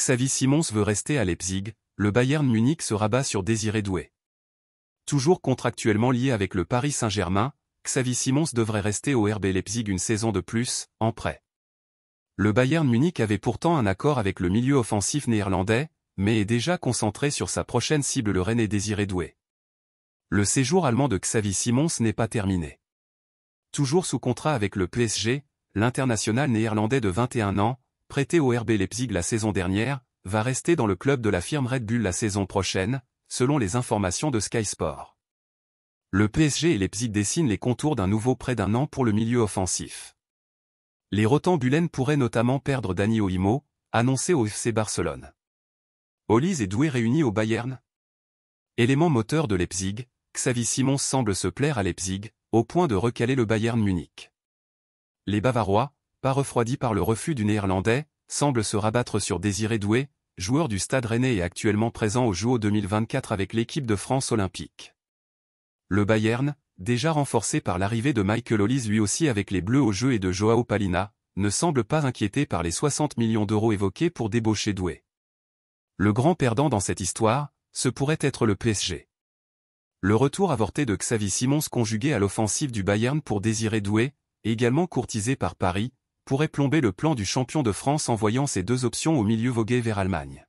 Xavi Simons veut rester à Leipzig, le Bayern Munich se rabat sur Désiré Doué. Toujours contractuellement lié avec le Paris Saint-Germain, Xavi Simons devrait rester au RB Leipzig une saison de plus, en prêt. Le Bayern Munich avait pourtant un accord avec le milieu offensif néerlandais, mais est déjà concentré sur sa prochaine cible le et Désiré Doué. Le séjour allemand de Xavi Simons n'est pas terminé. Toujours sous contrat avec le PSG, l'international néerlandais de 21 ans, prêté au RB Leipzig la saison dernière, va rester dans le club de la firme Red Bull la saison prochaine, selon les informations de Sky Sport. Le PSG et Leipzig dessinent les contours d'un nouveau prêt d'un an pour le milieu offensif. Les rotambulaines pourraient notamment perdre Dani Oimo, annoncé au FC Barcelone. Olise et Doué réunis au Bayern Élément moteur de Leipzig, Xavi Simons semble se plaire à Leipzig, au point de recaler le Bayern Munich. Les Bavarois, refroidi par le refus du Néerlandais, semble se rabattre sur Désiré Doué, joueur du Stade Rennais et actuellement présent aux JO 2024 avec l'équipe de France olympique. Le Bayern, déjà renforcé par l'arrivée de Michael Hollis lui aussi avec les Bleus au jeu et de Joao Palina, ne semble pas inquiété par les 60 millions d'euros évoqués pour débaucher Doué. Le grand perdant dans cette histoire, ce pourrait être le PSG. Le retour avorté de Xavi Simons conjugué à l'offensive du Bayern pour Désiré Doué, également courtisé par Paris, pourrait plomber le plan du champion de France en voyant ces deux options au milieu voguer vers Allemagne.